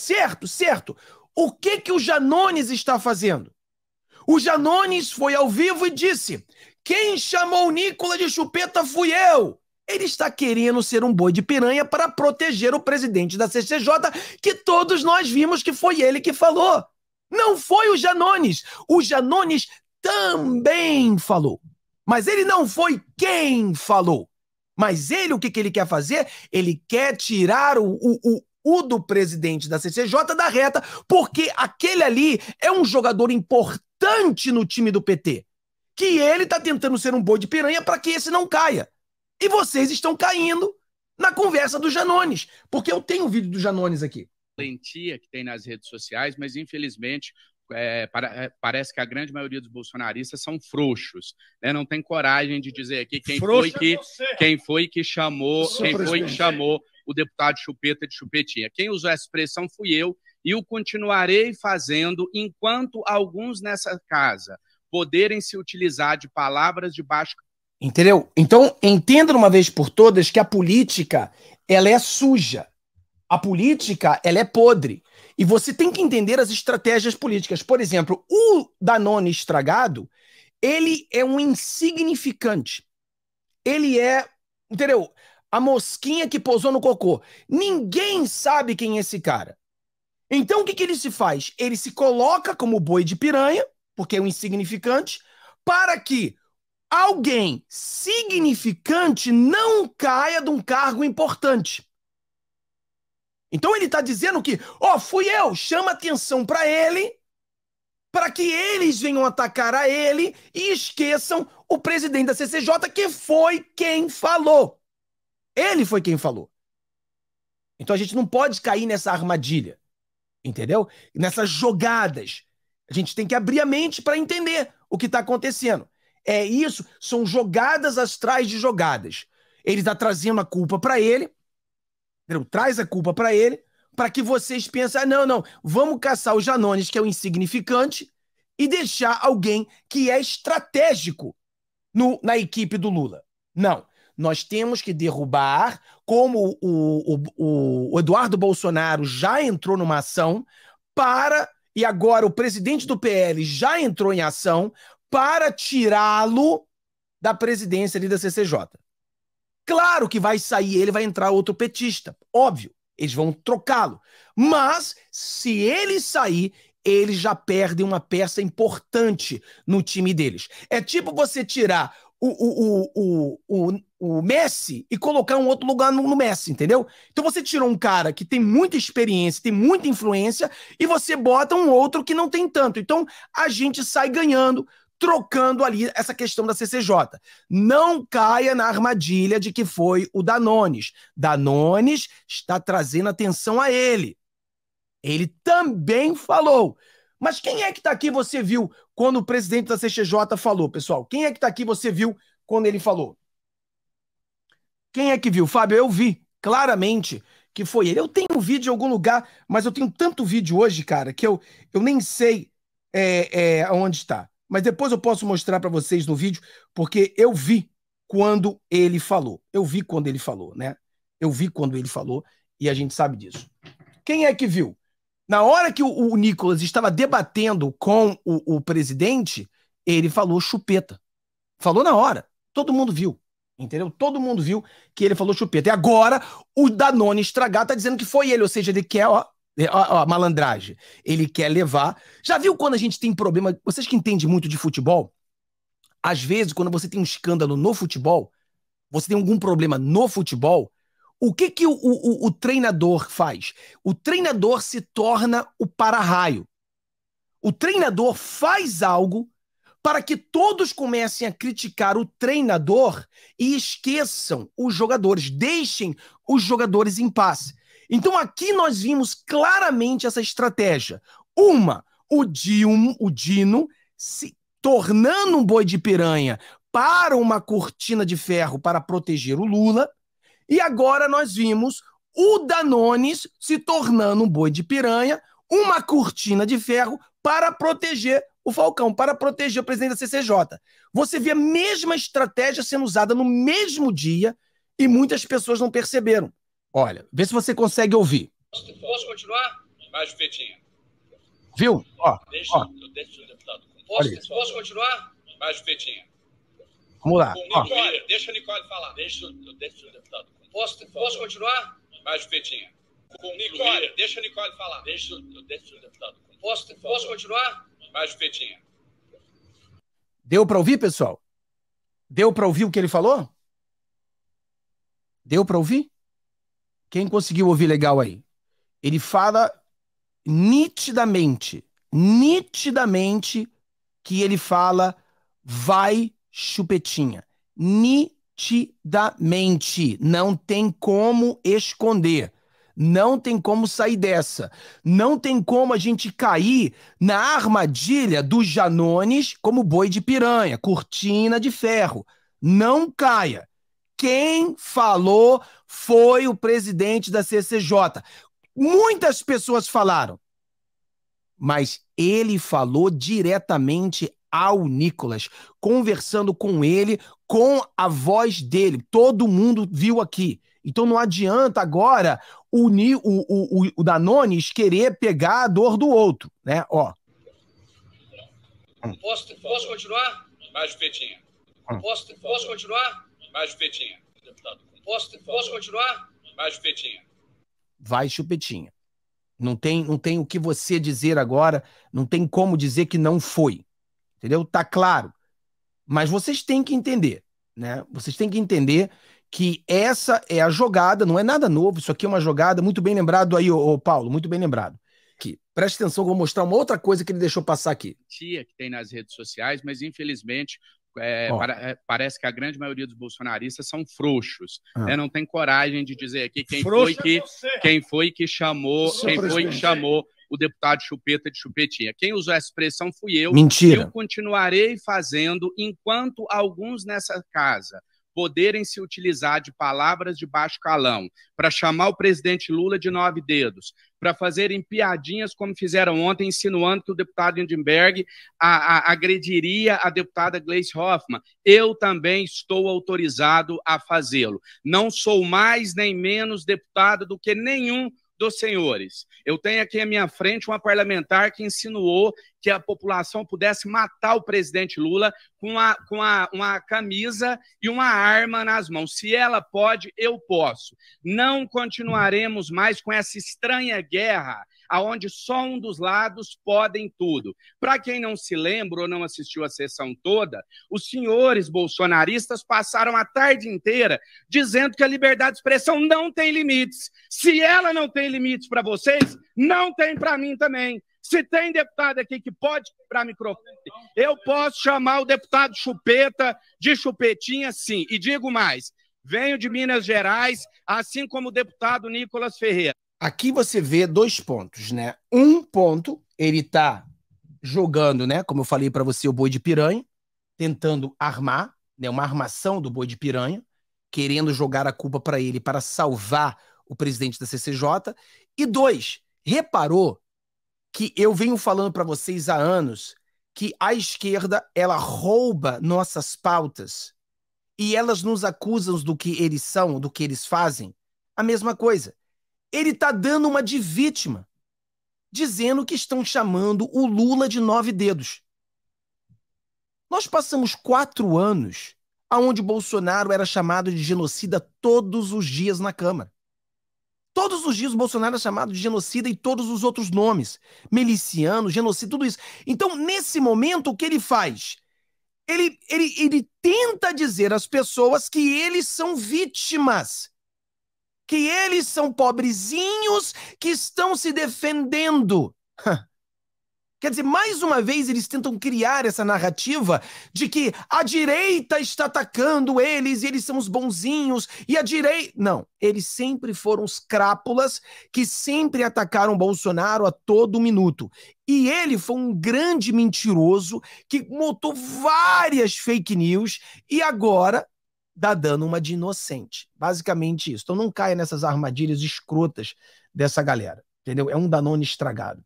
Certo, certo. O que que o Janones está fazendo? O Janones foi ao vivo e disse: Quem chamou Nicola de chupeta fui eu. Ele está querendo ser um boi de piranha para proteger o presidente da CCJ, que todos nós vimos que foi ele que falou. Não foi o Janones. O Janones também falou. Mas ele não foi quem falou. Mas ele, o que, que ele quer fazer? Ele quer tirar o, o, o do presidente da CCJ da reta, porque aquele ali é um jogador importante no time do PT. Que ele está tentando ser um boi de piranha para que esse não caia. E vocês estão caindo na conversa do Janones, porque eu tenho o vídeo do Janones aqui. Lentia que tem nas redes sociais, mas infelizmente é, para, é, parece que a grande maioria dos bolsonaristas são frouxos, né? Não tem coragem de dizer aqui quem Frouxa foi é que quem foi que chamou, quem foi que chamou o deputado Chupeta de Chupetinha. Quem usou essa expressão fui eu e o continuarei fazendo enquanto alguns nessa casa poderem se utilizar de palavras de baixo. Entendeu? Então, entenda uma vez por todas que a política, ela é suja. A política, ela é podre. E você tem que entender as estratégias políticas. Por exemplo, o Danone estragado, ele é um insignificante. Ele é, entendeu? a mosquinha que pousou no cocô. Ninguém sabe quem é esse cara. Então o que, que ele se faz? Ele se coloca como boi de piranha, porque é um insignificante, para que alguém significante não caia de um cargo importante. Então ele está dizendo que, ó, oh, fui eu, chama atenção para ele, para que eles venham atacar a ele e esqueçam o presidente da CCJ, que foi quem falou. Ele foi quem falou. Então a gente não pode cair nessa armadilha, entendeu? Nessas jogadas. A gente tem que abrir a mente para entender o que está acontecendo. É isso, são jogadas atrás de jogadas. Ele está trazendo a culpa para ele, entendeu? traz a culpa para ele, para que vocês pensem: ah, não, não, vamos caçar o Janones, que é o insignificante, e deixar alguém que é estratégico no, na equipe do Lula. Não. Nós temos que derrubar, como o, o, o Eduardo Bolsonaro já entrou numa ação para, e agora o presidente do PL já entrou em ação para tirá-lo da presidência ali da CCJ. Claro que vai sair ele, vai entrar outro petista, óbvio, eles vão trocá-lo. Mas se ele sair, eles já perdem uma peça importante no time deles. É tipo você tirar o, o, o, o, Messi e colocar um outro lugar no, Messi, entendeu? Então você tira um cara que tem muita experiência, tem muita influência, e você bota um outro que não tem tanto. Então a gente sai ganhando, trocando ali essa questão da CCJ. Não caia na armadilha de que foi o Danones. Danones está trazendo atenção a ele. Ele também falou. Mas quem é que está aqui? Você viu quando o presidente da CCJ falou, pessoal. Quem é que está aqui, você viu quando ele falou? Quem é que viu? Fábio, eu vi claramente que foi ele. Eu tenho um vídeo em algum lugar, mas eu tenho tanto vídeo hoje, cara, que eu, eu nem sei é, é, onde está. Mas depois eu posso mostrar para vocês no vídeo, porque eu vi quando ele falou. Eu vi quando ele falou, né? Eu vi quando ele falou e a gente sabe disso. Quem é que viu? Na hora que o, o Nicolas estava debatendo com o, o presidente, ele falou chupeta. Falou na hora. Todo mundo viu. Entendeu? Todo mundo viu que ele falou chupeta. E agora o Danone estragar tá dizendo que foi ele, ou seja, ele quer, ó, é, ó, ó, malandragem. Ele quer levar. Já viu quando a gente tem problema? Vocês que entendem muito de futebol, às vezes, quando você tem um escândalo no futebol, você tem algum problema no futebol, o que, que o, o, o treinador faz? O treinador se torna o para-raio. O treinador faz algo para que todos comecem a criticar o treinador e esqueçam os jogadores, deixem os jogadores em paz. Então aqui nós vimos claramente essa estratégia. Uma, o, Dilma, o Dino se tornando um boi de piranha para uma cortina de ferro para proteger o Lula. E agora nós vimos o Danones se tornando um boi de piranha, uma cortina de ferro para proteger o Falcão, para proteger o presidente da CCJ. Você vê a mesma estratégia sendo usada no mesmo dia e muitas pessoas não perceberam. Olha, vê se você consegue ouvir. Posso continuar? Mais um Viu? Ó, deixa, ó. deixa o deputado. Posso, posso continuar? Mais um Vamos lá. Nicole, deixa o Nicole falar. Deixa, deixa o deputado. Posso, posso continuar? Mais Petinha. Com Nicole, deixa a Nicole falar. Deixa, deixa o deputado. Posso, posso continuar? Mais Petinha. Deu para ouvir, pessoal? Deu para ouvir o que ele falou? Deu para ouvir? Quem conseguiu ouvir legal aí? Ele fala nitidamente, nitidamente que ele fala vai chupetinha. Nitidamente nitidamente. Não tem como esconder. Não tem como sair dessa. Não tem como a gente cair na armadilha dos Janones como boi de piranha, cortina de ferro. Não caia. Quem falou foi o presidente da CCJ. Muitas pessoas falaram, mas ele falou diretamente ao Nicolas, conversando com ele, com a voz dele. Todo mundo viu aqui. Então não adianta agora Ni o, o, o, o Danones querer pegar a dor do outro, né? Ó. Posso, posso continuar? Mais petinha. Hum. Posso, posso continuar? Mais petinha. Posso, posso continuar? Mais petinha. Vai chupetinha. Não tem, não tem o que você dizer agora, não tem como dizer que não foi entendeu? Tá claro. Mas vocês têm que entender, né? Vocês têm que entender que essa é a jogada, não é nada novo, isso aqui é uma jogada, muito bem lembrado aí, ô, ô Paulo, muito bem lembrado. Que preste atenção, vou mostrar uma outra coisa que ele deixou passar aqui. Tia que tem nas redes sociais, mas infelizmente é, para, é, parece que a grande maioria dos bolsonaristas são frouxos, ah. né? não tem coragem de dizer aqui quem Frouxa foi é que quem foi que chamou, quem presidente. foi que chamou o deputado Chupeta de Chupetinha. Quem usou essa expressão fui eu. Mentira. Eu continuarei fazendo enquanto alguns nessa casa poderem se utilizar de palavras de baixo calão para chamar o presidente Lula de nove dedos, para fazerem piadinhas como fizeram ontem, insinuando que o deputado Hindenberg a, a, agrediria a deputada Gleice Hoffmann. Eu também estou autorizado a fazê-lo. Não sou mais nem menos deputado do que nenhum dos senhores. Eu tenho aqui à minha frente uma parlamentar que insinuou que a população pudesse matar o presidente Lula com, a, com a, uma camisa e uma arma nas mãos. Se ela pode, eu posso. Não continuaremos mais com essa estranha guerra aonde só um dos lados podem tudo. Para quem não se lembra ou não assistiu a sessão toda, os senhores bolsonaristas passaram a tarde inteira dizendo que a liberdade de expressão não tem limites. Se ela não tem limites para vocês, não tem para mim também. Se tem deputado aqui que pode quebrar microfone, eu posso chamar o deputado Chupeta de Chupetinha, sim. E digo mais: venho de Minas Gerais, assim como o deputado Nicolas Ferreira aqui você vê dois pontos, né? Um ponto, ele tá jogando, né? Como eu falei para você, o boi de piranha, tentando armar, né? Uma armação do boi de piranha, querendo jogar a culpa para ele para salvar o presidente da CCJ. E dois, reparou que eu venho falando para vocês há anos que a esquerda ela rouba nossas pautas e elas nos acusam do que eles são, do que eles fazem. A mesma coisa. Ele está dando uma de vítima, dizendo que estão chamando o Lula de nove dedos. Nós passamos quatro anos aonde Bolsonaro era chamado de genocida todos os dias na Câmara. Todos os dias o Bolsonaro é chamado de genocida e todos os outros nomes. Miliciano, genocida, tudo isso. Então, nesse momento, o que ele faz? Ele, ele, ele tenta dizer às pessoas que eles são vítimas que eles são pobrezinhos que estão se defendendo. Quer dizer, mais uma vez eles tentam criar essa narrativa de que a direita está atacando eles e eles são os bonzinhos e a direita. Não, eles sempre foram os crápulas que sempre atacaram Bolsonaro a todo minuto. E ele foi um grande mentiroso que montou várias fake news e agora dá dano uma de inocente. Basicamente isso. Então não caia nessas armadilhas escrotas dessa galera, entendeu? É um Danone estragado.